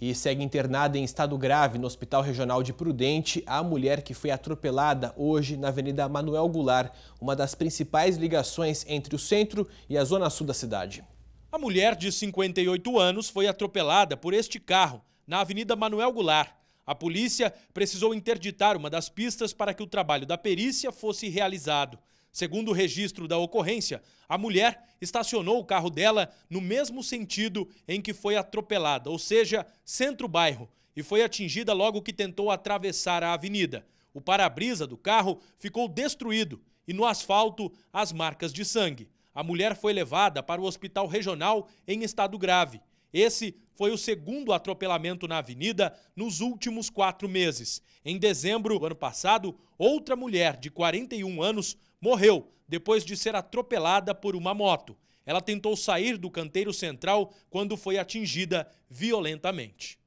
e segue internada em estado grave no Hospital Regional de Prudente a mulher que foi atropelada hoje na Avenida Manuel Goulart, uma das principais ligações entre o centro e a zona sul da cidade. A mulher de 58 anos foi atropelada por este carro na Avenida Manuel Goulart. A polícia precisou interditar uma das pistas para que o trabalho da perícia fosse realizado. Segundo o registro da ocorrência, a mulher estacionou o carro dela no mesmo sentido em que foi atropelada, ou seja, centro-bairro, e foi atingida logo que tentou atravessar a avenida. O para-brisa do carro ficou destruído e no asfalto as marcas de sangue. A mulher foi levada para o hospital regional em estado grave. Esse foi o segundo atropelamento na avenida nos últimos quatro meses. Em dezembro do ano passado, outra mulher de 41 anos morreu depois de ser atropelada por uma moto. Ela tentou sair do canteiro central quando foi atingida violentamente.